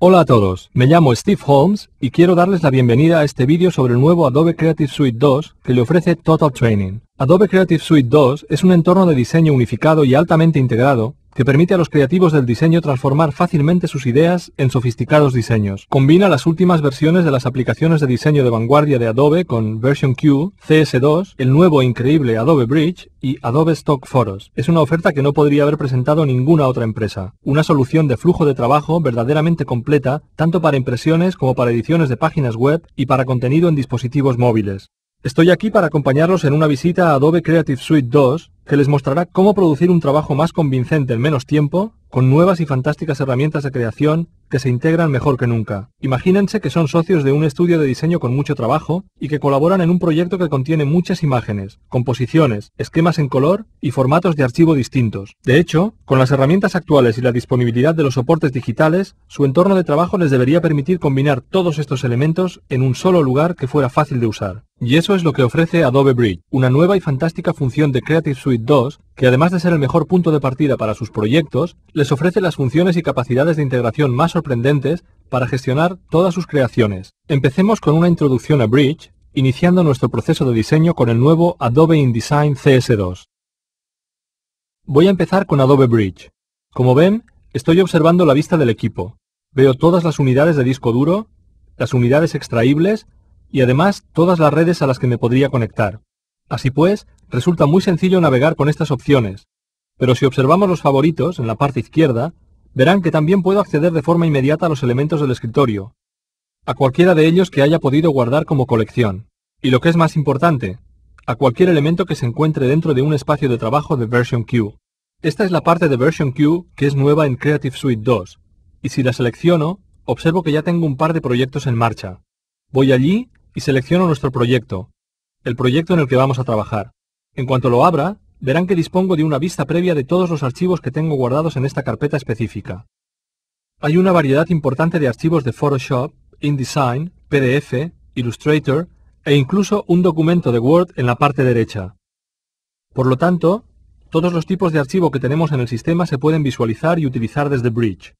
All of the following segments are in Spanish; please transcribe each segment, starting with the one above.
Hola a todos, me llamo Steve Holmes y quiero darles la bienvenida a este vídeo sobre el nuevo Adobe Creative Suite 2 que le ofrece Total Training. Adobe Creative Suite 2 es un entorno de diseño unificado y altamente integrado que permite a los creativos del diseño transformar fácilmente sus ideas en sofisticados diseños. Combina las últimas versiones de las aplicaciones de diseño de vanguardia de Adobe con Version Q, CS2, el nuevo e increíble Adobe Bridge y Adobe Stock Foros. Es una oferta que no podría haber presentado ninguna otra empresa. Una solución de flujo de trabajo verdaderamente completa, tanto para impresiones como para ediciones de páginas web y para contenido en dispositivos móviles. Estoy aquí para acompañarlos en una visita a Adobe Creative Suite 2, que les mostrará cómo producir un trabajo más convincente en menos tiempo, con nuevas y fantásticas herramientas de creación que se integran mejor que nunca. Imagínense que son socios de un estudio de diseño con mucho trabajo y que colaboran en un proyecto que contiene muchas imágenes, composiciones, esquemas en color y formatos de archivo distintos. De hecho, con las herramientas actuales y la disponibilidad de los soportes digitales, su entorno de trabajo les debería permitir combinar todos estos elementos en un solo lugar que fuera fácil de usar. Y eso es lo que ofrece Adobe Bridge, una nueva y fantástica función de Creative Suite 2, que además de ser el mejor punto de partida para sus proyectos, les ofrece las funciones y capacidades de integración más sorprendentes para gestionar todas sus creaciones. Empecemos con una introducción a Bridge, iniciando nuestro proceso de diseño con el nuevo Adobe InDesign CS2. Voy a empezar con Adobe Bridge. Como ven, estoy observando la vista del equipo. Veo todas las unidades de disco duro, las unidades extraíbles, y además todas las redes a las que me podría conectar. Así pues, resulta muy sencillo navegar con estas opciones, pero si observamos los favoritos en la parte izquierda, verán que también puedo acceder de forma inmediata a los elementos del escritorio, a cualquiera de ellos que haya podido guardar como colección, y lo que es más importante, a cualquier elemento que se encuentre dentro de un espacio de trabajo de Version Q. Esta es la parte de Version Q que es nueva en Creative Suite 2, y si la selecciono, observo que ya tengo un par de proyectos en marcha. Voy allí y selecciono nuestro proyecto, el proyecto en el que vamos a trabajar. En cuanto lo abra, verán que dispongo de una vista previa de todos los archivos que tengo guardados en esta carpeta específica. Hay una variedad importante de archivos de Photoshop, InDesign, PDF, Illustrator e incluso un documento de Word en la parte derecha. Por lo tanto, todos los tipos de archivo que tenemos en el sistema se pueden visualizar y utilizar desde Bridge.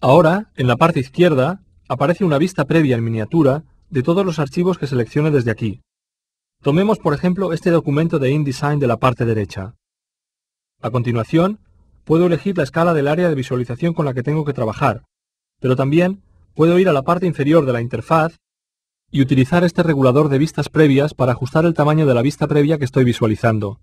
Ahora, en la parte izquierda, aparece una vista previa en miniatura de todos los archivos que seleccione desde aquí. Tomemos, por ejemplo, este documento de InDesign de la parte derecha. A continuación, puedo elegir la escala del área de visualización con la que tengo que trabajar, pero también puedo ir a la parte inferior de la interfaz y utilizar este regulador de vistas previas para ajustar el tamaño de la vista previa que estoy visualizando.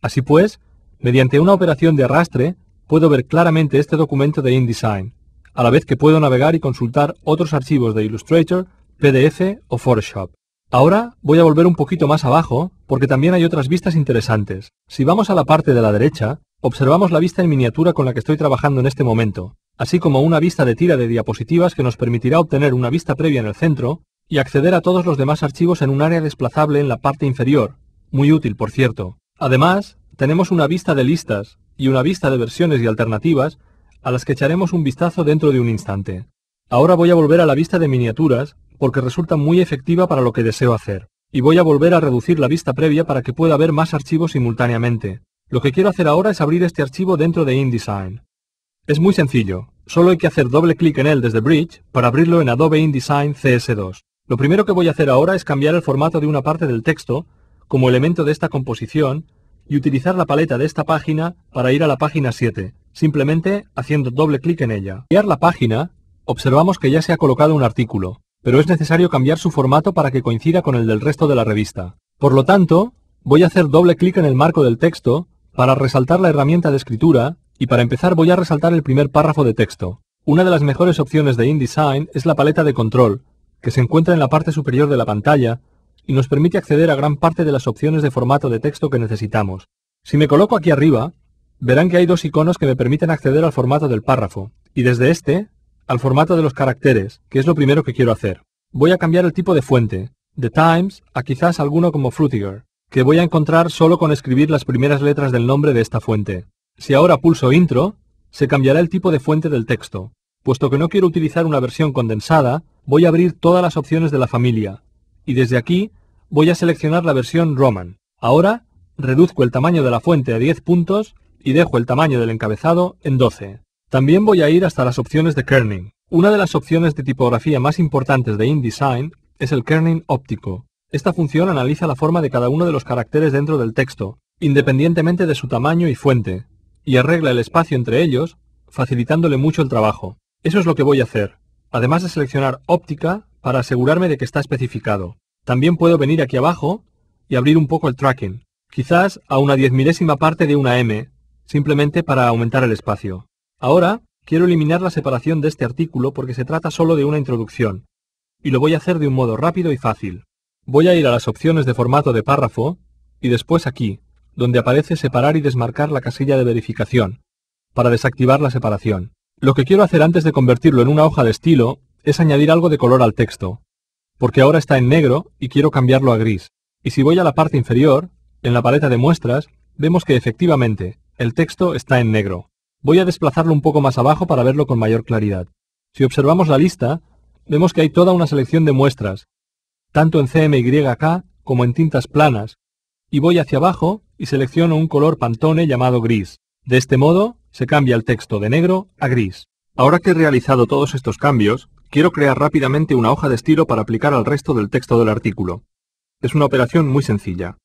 Así pues, mediante una operación de arrastre, puedo ver claramente este documento de InDesign, a la vez que puedo navegar y consultar otros archivos de Illustrator PDF o Photoshop. Ahora voy a volver un poquito más abajo porque también hay otras vistas interesantes. Si vamos a la parte de la derecha, observamos la vista en miniatura con la que estoy trabajando en este momento, así como una vista de tira de diapositivas que nos permitirá obtener una vista previa en el centro y acceder a todos los demás archivos en un área desplazable en la parte inferior, muy útil por cierto. Además, tenemos una vista de listas y una vista de versiones y alternativas a las que echaremos un vistazo dentro de un instante. Ahora voy a volver a la vista de miniaturas porque resulta muy efectiva para lo que deseo hacer. Y voy a volver a reducir la vista previa para que pueda ver más archivos simultáneamente. Lo que quiero hacer ahora es abrir este archivo dentro de InDesign. Es muy sencillo, solo hay que hacer doble clic en él desde Bridge para abrirlo en Adobe InDesign CS2. Lo primero que voy a hacer ahora es cambiar el formato de una parte del texto, como elemento de esta composición, y utilizar la paleta de esta página para ir a la página 7, simplemente haciendo doble clic en ella. Al la página, observamos que ya se ha colocado un artículo pero es necesario cambiar su formato para que coincida con el del resto de la revista. Por lo tanto, voy a hacer doble clic en el marco del texto para resaltar la herramienta de escritura y para empezar voy a resaltar el primer párrafo de texto. Una de las mejores opciones de InDesign es la paleta de control, que se encuentra en la parte superior de la pantalla y nos permite acceder a gran parte de las opciones de formato de texto que necesitamos. Si me coloco aquí arriba, verán que hay dos iconos que me permiten acceder al formato del párrafo, y desde este al formato de los caracteres, que es lo primero que quiero hacer. Voy a cambiar el tipo de fuente, de Times, a quizás alguno como Frutiger, que voy a encontrar solo con escribir las primeras letras del nombre de esta fuente. Si ahora pulso Intro, se cambiará el tipo de fuente del texto. Puesto que no quiero utilizar una versión condensada, voy a abrir todas las opciones de la familia, y desde aquí voy a seleccionar la versión Roman. Ahora reduzco el tamaño de la fuente a 10 puntos y dejo el tamaño del encabezado en 12. También voy a ir hasta las opciones de kerning. Una de las opciones de tipografía más importantes de InDesign es el kerning óptico. Esta función analiza la forma de cada uno de los caracteres dentro del texto, independientemente de su tamaño y fuente, y arregla el espacio entre ellos, facilitándole mucho el trabajo. Eso es lo que voy a hacer, además de seleccionar óptica para asegurarme de que está especificado. También puedo venir aquí abajo y abrir un poco el tracking, quizás a una diez milésima parte de una M, simplemente para aumentar el espacio. Ahora quiero eliminar la separación de este artículo porque se trata solo de una introducción, y lo voy a hacer de un modo rápido y fácil. Voy a ir a las opciones de formato de párrafo y después aquí, donde aparece separar y desmarcar la casilla de verificación, para desactivar la separación. Lo que quiero hacer antes de convertirlo en una hoja de estilo es añadir algo de color al texto, porque ahora está en negro y quiero cambiarlo a gris. Y si voy a la parte inferior, en la paleta de muestras, vemos que efectivamente, el texto está en negro. Voy a desplazarlo un poco más abajo para verlo con mayor claridad. Si observamos la lista, vemos que hay toda una selección de muestras, tanto en CMYK como en tintas planas, y voy hacia abajo y selecciono un color pantone llamado gris. De este modo, se cambia el texto de negro a gris. Ahora que he realizado todos estos cambios, quiero crear rápidamente una hoja de estilo para aplicar al resto del texto del artículo. Es una operación muy sencilla.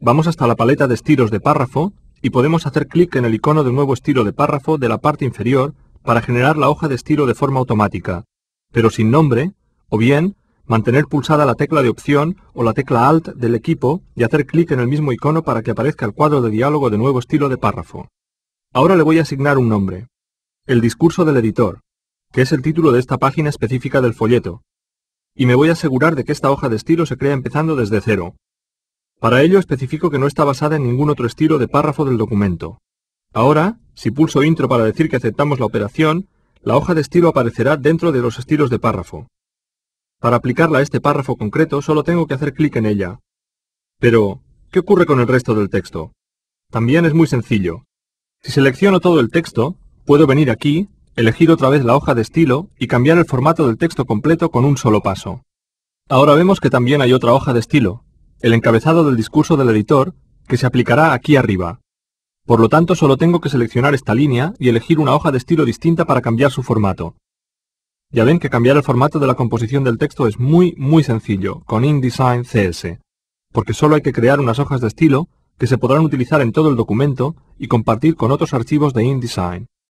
Vamos hasta la paleta de estilos de párrafo y podemos hacer clic en el icono de nuevo estilo de párrafo de la parte inferior para generar la hoja de estilo de forma automática, pero sin nombre, o bien mantener pulsada la tecla de opción o la tecla Alt del equipo y hacer clic en el mismo icono para que aparezca el cuadro de diálogo de nuevo estilo de párrafo. Ahora le voy a asignar un nombre. El discurso del editor, que es el título de esta página específica del folleto. Y me voy a asegurar de que esta hoja de estilo se crea empezando desde cero. Para ello especifico que no está basada en ningún otro estilo de párrafo del documento. Ahora, si pulso Intro para decir que aceptamos la operación, la hoja de estilo aparecerá dentro de los estilos de párrafo. Para aplicarla a este párrafo concreto solo tengo que hacer clic en ella. Pero, ¿qué ocurre con el resto del texto? También es muy sencillo. Si selecciono todo el texto, puedo venir aquí, elegir otra vez la hoja de estilo y cambiar el formato del texto completo con un solo paso. Ahora vemos que también hay otra hoja de estilo, el encabezado del discurso del editor, que se aplicará aquí arriba. Por lo tanto, solo tengo que seleccionar esta línea y elegir una hoja de estilo distinta para cambiar su formato. Ya ven que cambiar el formato de la composición del texto es muy, muy sencillo, con InDesign CS, porque solo hay que crear unas hojas de estilo que se podrán utilizar en todo el documento y compartir con otros archivos de InDesign.